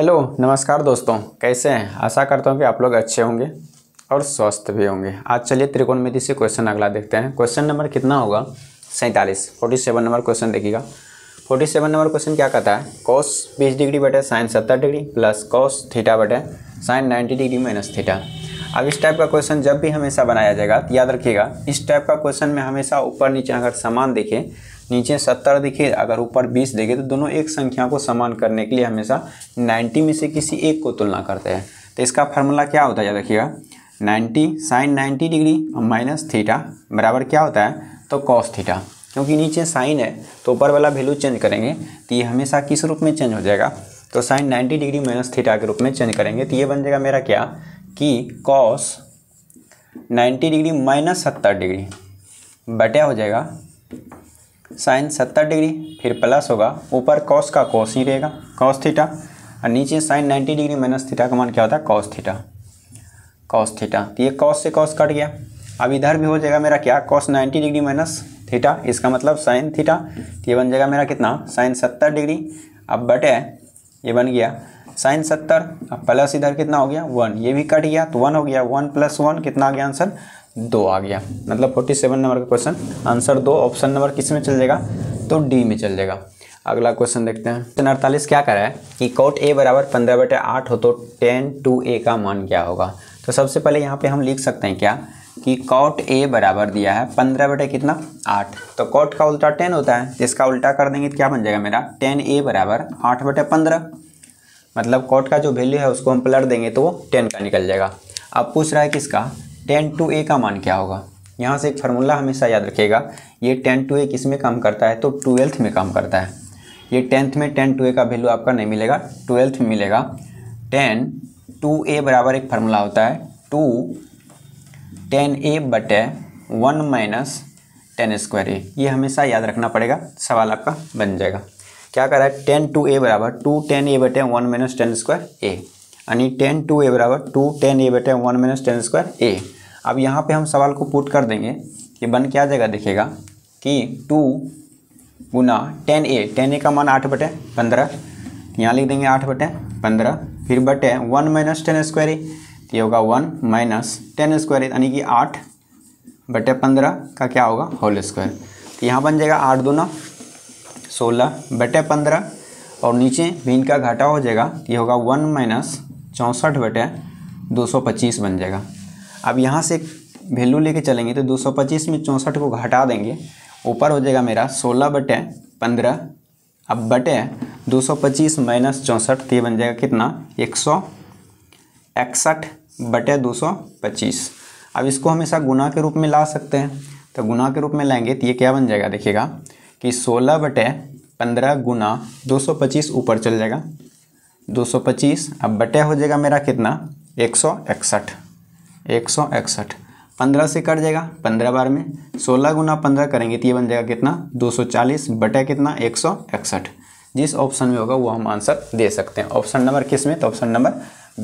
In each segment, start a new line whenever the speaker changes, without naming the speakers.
hello नमस्कार दोस्तों कैसे हैं आशा करता हूँ कि आप लोग अच्छे होंगे और स्वस्थ भी होंगे आज चलिए त्रिकोणमिति से क्वेश्चन अगला देखते हैं क्वेश्चन नंबर कितना होगा सैंतालीस फोर्टी सेवन नंबर क्वेश्चन देखिएगा फोर्टी सेवन नंबर क्वेश्चन क्या कहता है कॉस बीस डिग्री बटे साइन सत्तर डिग्री प्लस कॉस थीटा बटे sine ninety degree minus theta अब इस टाइप का क्वेश्चन जब भी हमेशा बनाया जाएगा तो याद रखिएगा इस टाइप का क्वेश्चन में हमेशा ऊपर नीचे अगर समान देखें नीचे सत्तर दिखे अगर ऊपर बीस देखे तो दोनों एक संख्या को समान करने के लिए हमेशा नाइन्टी में से किसी एक को तुलना करते हैं तो इसका फार्मूला क्या होता है देखिएगा नाइन्टी साइन नाइन्टी डिग्री और माइनस थीटा बराबर क्या होता है तो कॉस थीटा क्योंकि नीचे साइन है तो ऊपर वाला वैल्यू चेंज करेंगे तो ये हमेशा किस रूप में चेंज हो जाएगा तो sine ninety degree minus theta के रूप में चेंज करेंगे तो ये बन जाएगा मेरा क्या कि कॉस नाइन्टी डिग्री माइनस सत्तर डिग्री बटे हो जाएगा साइन सत्तर डिग्री फिर प्लस होगा ऊपर कॉस का कॉस ही रहेगा कॉस थीटा और नीचे sine ninety degree minus theta का मान क्या होता है कॉस थीटा कॉस थीटा तो ये कॉस से कॉस कट गया अब इधर भी हो जाएगा मेरा क्या cos ninety degree minus theta इसका मतलब साइन थीटा तो ये बन जाएगा मेरा कितना साइन सत्तर डिग्री अब बटे ये बन गया साइन सत्तर अब प्लस इधर कितना हो गया वन ये भी कट गया तो वन हो गया वन प्लस वन कितना आ गया आंसर दो आ गया मतलब फोर्टी सेवन नंबर का क्वेश्चन आंसर दो ऑप्शन नंबर किस में चल जाएगा तो डी में चल जाएगा अगला क्वेश्चन देखते हैं क्वेश्चन अड़तालीस क्या करा है कि कॉट ए बराबर पंद्रह बटे आठ हो तो टेन टू ए का मान क्या होगा तो सबसे पहले यहाँ पे हम लिख सकते हैं क्या कि कॉट ए बराबर दिया है पंद्रह बटे कितना आठ तो कॉट का उल्टा टेन होता है तो इसका उल्टा कर देंगे तो क्या बन जाएगा मेरा टेन ए बराबर आठ बटे पंद्रह मतलब कोट का जो वैल्यू है उसको हम पलट देंगे तो वो टेन का निकल जाएगा अब पूछ रहा है किसका टेन टू ए का मान क्या होगा यहाँ से एक फार्मूला हमेशा याद रखेगा ये टेन टू ए किस में काम करता है तो ट्वेल्थ में काम करता है ये टेंथ में टेन टू ए का वैल्यू आपका नहीं मिलेगा ट्वेल्थ में मिलेगा टेन टू ए बराबर एक फार्मूला होता है टू टेन ए बटे one minus tan square A ये हमेशा याद रखना पड़ेगा सवाल आपका बन जाएगा क्या कर रहा है टेन टू ए बराबर टू टेन ए बटे one minus tan square A यानी टेन टू ए बराबर टू टेन ए बटे one minus tan square A अब यहाँ पे हम सवाल को पुट कर देंगे कि बन क्या जगह देखेगा कि टू गुना टेन ए टेन ए का मान आठ बटे पंद्रह यहाँ लिख देंगे आठ बटे पंद्रह फिर बटे वन माइनस टेन स्क्वायर तो ये होगा वन माइनस टेन स्क्वायर यानी कि आठ बटे पंद्रह का क्या होगा होल स्क्वायर तो यहाँ बन जाएगा आठ दूना सोलह बटे पंद्रह और नीचे भी इनका घाटा हो जाएगा ये होगा वन माइनस चौंसठ बटे दो सौ पच्चीस बन जाएगा अब यहाँ से वैल्यू लेके चलेंगे तो 225 में चौंसठ को घटा देंगे ऊपर हो जाएगा मेरा 16 बटे 15 अब बटे 225 माइनस चौंसठ तो ये बन जाएगा कितना एक सौ इकसठ बटे दो सौ पच्चीस अब इसको हमेशा गुना के रूप में ला सकते हैं तो गुना के रूप में लाएंगे तो ये क्या बन जाएगा देखिएगा कि सोलह बटे पंद्रह गुना दो सौ पच्चीस ऊपर चल जाएगा दो सौ पच्चीस अब बटे हो जाएगा मेरा कितना एक सौ इकसठ एक सौ इकसठ पंद्रह से कट जाएगा पंद्रह बार में सोलह गुना पंद्रह करेंगे तो ये बन जाएगा कितना दो सौ चालीस बटे कितना एक सौ इकसठ जिस ऑप्शन में होगा वो हम आंसर दे सकते हैं ऑप्शन नंबर किस में तो ऑप्शन नंबर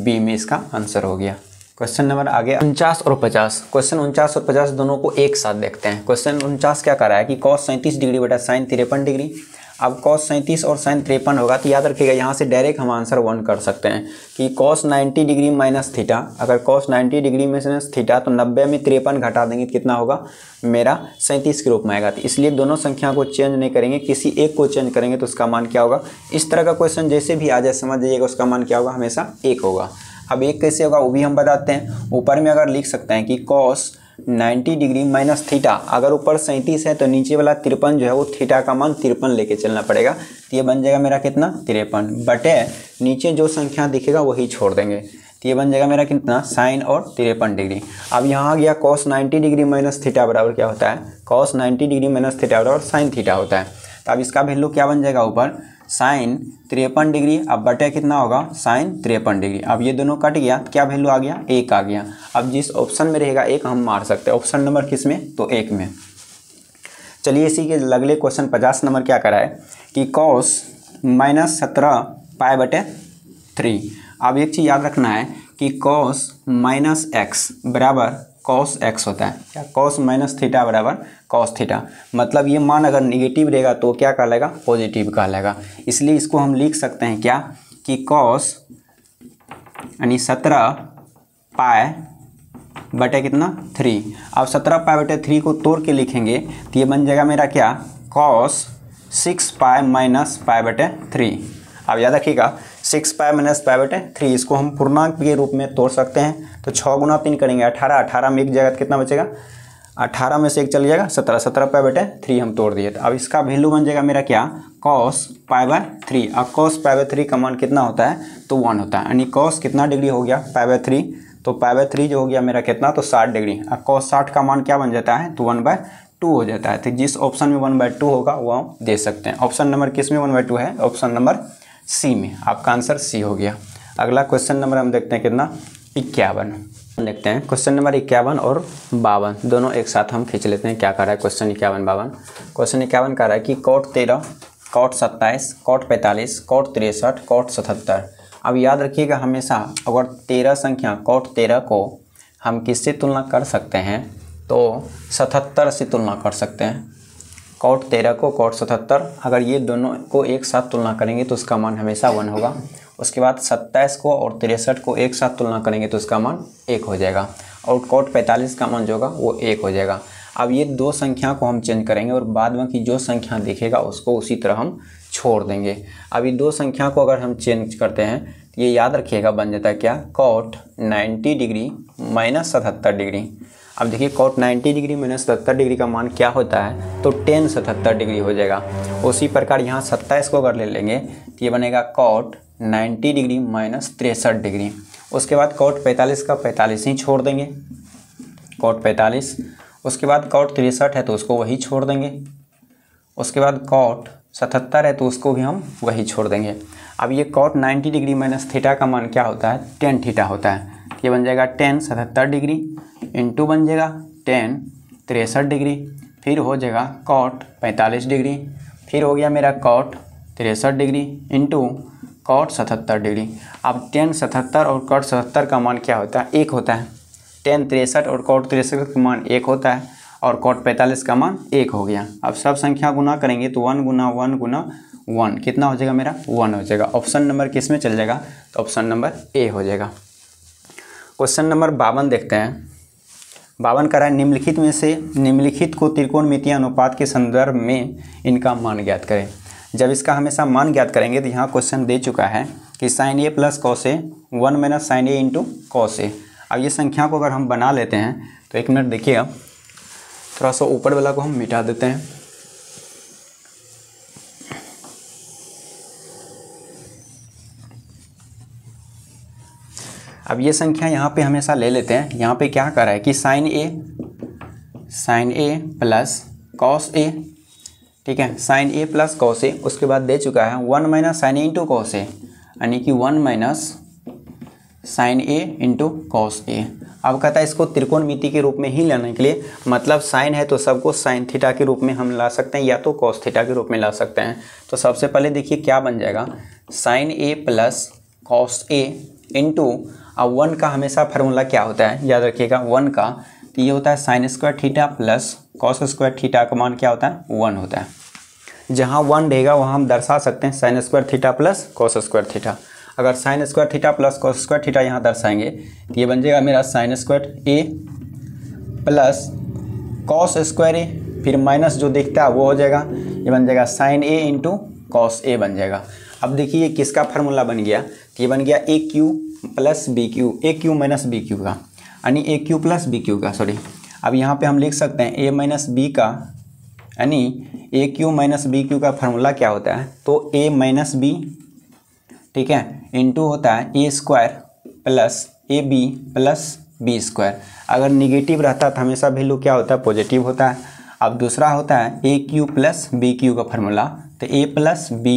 बी में इसका आंसर हो गया क्वेश्चन नंबर आगे उनचास और पचास क्वेश्चन उनचास और पचास दोनों को एक साथ देखते हैं क्वेश्चन उनचास क्या कर रहा है कि कॉस सैंतीस डिग्री बटा साइन तिरपन डिग्री अब कॉस सैंतीस और साइन तिरपन होगा तो याद रखिएगा यहाँ से डायरेक्ट हम आंसर वन कर सकते हैं कि कॉस 90 डिग्री माइनस थीटा अगर कॉस 90 डिग्री माइनस थीटा तो 90 में तिरपन घटा देंगे तो कितना होगा मेरा सैंतीस के रूप में आएगा तो इसलिए दोनों संख्या को चेंज नहीं करेंगे किसी एक को चेंज करेंगे तो उसका मान क्या होगा इस तरह का क्वेश्चन जैसे भी आ जाए समझ जाइएगा उसका मान क्या होगा हमेशा एक होगा अब एक कैसे होगा वो भी हम बताते हैं ऊपर में अगर लिख सकते हैं कि कॉस 90 डिग्री माइनस थीटा अगर ऊपर सैंतीस है तो नीचे वाला तिरपन जो है वो थीटा का मान तिरपन लेके चलना पड़ेगा तो ये बन जाएगा मेरा कितना तिरपन बटे नीचे जो संख्या दिखेगा वही छोड़ देंगे तो ये बन जाएगा मेरा कितना साइन और तिरपन डिग्री अब यहाँ आ गया कॉस 90 डिग्री माइनस थीटा बराबर क्या होता है कॉस 90 डिग्री माइनस थीटा बराबर साइन थीटा होता है तो अब इसका वैल्यू क्या बन जाएगा ऊपर साइन तिरपन डिग्री अब बटे कितना होगा साइन तिरपन डिग्री अब ये दोनों कट गया तो क्या वैल्यू आ गया एक आ गया अब जिस ऑप्शन में रहेगा एक हम मार सकते हैं ऑप्शन नंबर किस में तो एक में चलिए इसी के अगले क्वेश्चन पचास नंबर क्या करा है कि कॉस माइनस सत्रह पाए बटे थ्री अब एक चीज़ याद रखना है कि कॉस माइनस एक्स बराबर कॉस एक्स होता है क्या कॉस माइनस थीटा बराबर कॉस थीटा मतलब ये मान अगर निगेटिव रहेगा तो क्या कहलाएगा पॉजिटिव कहलाएगा इसलिए इसको हम लिख सकते हैं क्या कि कॉस यानी सत्रह पाए बटे कितना थ्री अब सत्रह पाए बटे थ्री को तोड़ के लिखेंगे तो ये बन जाएगा मेरा क्या कॉस सिक्स पाए माइनस पाए बटे थ्री अब याद रखिएगा सिक्स पाए माइनस पाए बटे थ्री इसको हम पूर्णांक के रूप में तोड़ सकते हैं तो छः गुना तीन करेंगे अठारह अठारह में एक जगह तो कितना बचेगा अठारह में से एक चल जाएगा सत्रह सत्रह पाए बटे थ्री हम तोड़ दिए तो अब इसका वैल्यू बन जाएगा मेरा क्या कॉस पाए बाय थ्री अब कॉस पाए बाय थ्री का मान कितना होता है तो वन होता है यानी कॉस कितना डिग्री हो गया पाई बाय थ्री तो पाई बाय थ्री जो हो गया मेरा कितना तो साठ डिग्री और कॉस साठ का मान क्या बन जाता है तो वन बाय टू हो जाता है तो जिस ऑप्शन में वन बाय टू होगा वो हम दे सकते हैं ऑप्शन नंबर किस में वन बाय टू है ऑप्शन नंबर सी में आपका आंसर सी हो गया अगला क्वेश्चन नंबर हम देखते हैं कितना इक्यावन देखते हैं क्वेश्चन नंबर इक्यावन और बावन दोनों एक साथ हम खींच लेते हैं क्या कर रहा है क्वेश्चन इक्यावन बावन क्वेश्चन इक्यावन कह रहा है कि कॉट तेरह कॉट सत्ताईस कॉट पैंतालीस कॉट तिरसठ कॉट सतहत्तर अब याद रखिएगा हमेशा अगर तेरह संख्या कौट तेरह को हम किससे तुलना कर सकते हैं तो सतहत्तर से तुलना कर सकते हैं कौट तेरह को कौट सतहत्तर अगर ये दोनों को एक साथ तुलना करेंगे तो उसका मान हमेशा वन होगा उसके बाद सत्ताईस को और तिरसठ को एक साथ तुलना करेंगे तो उसका मान एक हो जाएगा और कोट पैंतालीस का मान जो होगा वो एक हो जाएगा अब ये दो संख्या को हम चेंज करेंगे और बाद में की जो संख्या दिखेगा उसको उसी तरह हम छोड़ देंगे अब इन दो संख्या को अगर हम चेंज करते हैं तो ये याद रखिएगा बन जाता है क्या कॉट 90 डिग्री माइनस सतहत्तर डिग्री अब देखिए कॉट 90 डिग्री माइनस सतहत्तर डिग्री का मान क्या होता है तो टेन सतहत्तर डिग्री हो जाएगा उसी प्रकार यहाँ सत्ताईस को अगर ले लेंगे तो ये बनेगा कॉट 90 डिग्री माइनस तिरसठ डिग्री उसके बाद कॉट 45 का 45 ही छोड़ देंगे कॉट 45 उसके बाद कॉट तिरसठ है तो उसको वही छोड़ देंगे उसके बाद कॉट सतहत्तर है तो उसको भी हम वही छोड़ देंगे अब ये cot ninety degree minus theta का मान क्या होता है टेन थीटा होता है ये बन जाएगा टेन सतहत्तर डिग्री इंटू बन जाएगा टेन तिरसठ डिग्री फिर हो जाएगा कॉट पैंतालीस डिग्री फिर हो गया मेरा कॉट तिरसठ डिग्री इंटू कॉट सतहत्तर डिग्री अब टेन सतहत्तर और कॉट सतहत्तर का मान क्या होता है एक होता है टेन तिरसठ और कॉट तिरसठ का मान एक होता है और कॉट पैंतालीस का मान एक हो गया अब सब संख्या गुना करेंगे तो वन गुना वन गुना वन कितना हो जाएगा मेरा वन हो जाएगा ऑप्शन नंबर किस में चल जाएगा तो ऑप्शन नंबर ए हो जाएगा क्वेश्चन नंबर बावन देखते हैं बावन करा निम्नलिखित में से निम्नलिखित को त्रिकोणमितीय अनुपात के संदर्भ में इनका मान ज्ञात करें जब इसका हमेशा मान ज्ञात करेंगे तो यहाँ क्वेश्चन दे चुका है कि साइन ए प्लस कौ से one minus sine A into कौ से अब ये संख्या को अगर हम बना लेते हैं तो एक मिनट देखिए अब थोड़ा सा ऊपर वाला को हम मिटा देते हैं अब ये संख्या यहाँ पे हमेशा ले लेते हैं यहाँ पे क्या करा है कि sine A sine A plus cos A ठीक है sine A plus cos A उसके बाद दे चुका है one minus sine A into cos A यानी कि one minus sine A into cos A अब कहता है इसको त्रिकोण मिति के रूप में ही लाने के लिए मतलब साइन है तो सबको साइन थीटा के रूप में हम ला सकते हैं या तो कॉस थीटा के रूप में ला सकते हैं तो सबसे पहले देखिए क्या बन जाएगा sine A plus cos A into अब वन का हमेशा फार्मूला क्या होता है याद रखिएगा वन का तो ये होता है sine square theta plus cos square theta का मान क्या होता है वन होता है जहाँ वन रहेगा वहाँ हम दर्शा सकते हैं sine square theta plus cos square theta अगर sine square theta plus cos square theta यहाँ दर्शाएंगे तो ये बन जाएगा मेरा sine square A plus cos square A फिर माइनस जो दिखता है वो हो जाएगा ये बन जाएगा sine A into cos A बन जाएगा अब देखिए ये किसका फार्मूला बन गया तो ये बन गया A cube plus B cube A cube minus B cube का यानी A cube plus B cube का सॉरी अब यहाँ पे हम लिख सकते हैं ए माइनस बी का यानी A cube minus B cube का फार्मूला क्या होता है तो ए माइनस बी ठीक है इनटू होता है A square plus A B plus B square अगर निगेटिव रहता तो हमेशा वैल्यू क्या होता है पॉजिटिव होता है अब दूसरा होता है A cube plus B cube का फार्मूला तो ए प्लस बी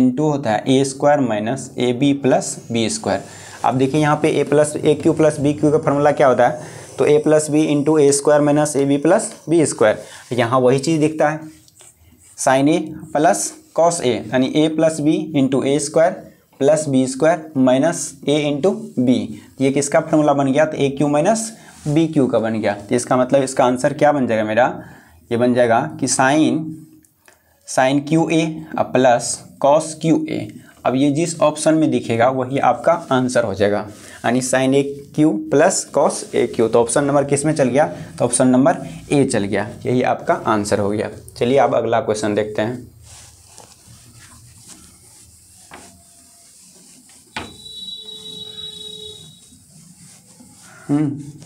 इंटू होता है A square minus A B plus B square अब देखिए यहाँ पे A plus A cube plus B cube का फार्मूला क्या होता है तो A plus B into A square minus A B plus B square यहाँ वही चीज़ दिखता है sine A plus cos A यानी A plus B into A square plus B square minus A into B तो ये किसका फॉर्मूला बन गया तो A cube minus B cube का बन गया तो इसका मतलब इसका आंसर क्या बन जाएगा मेरा ये बन जाएगा कि sine sine cube A plus cos cube A अब ये जिस ऑप्शन में दिखेगा वही आपका आंसर हो जाएगा यानी sine A cube plus cos A cube तो ऑप्शन नंबर किस में चल गया तो ऑप्शन नंबर ए चल गया यही आपका आंसर हो गया चलिए आप अगला क्वेश्चन देखते हैं 嗯。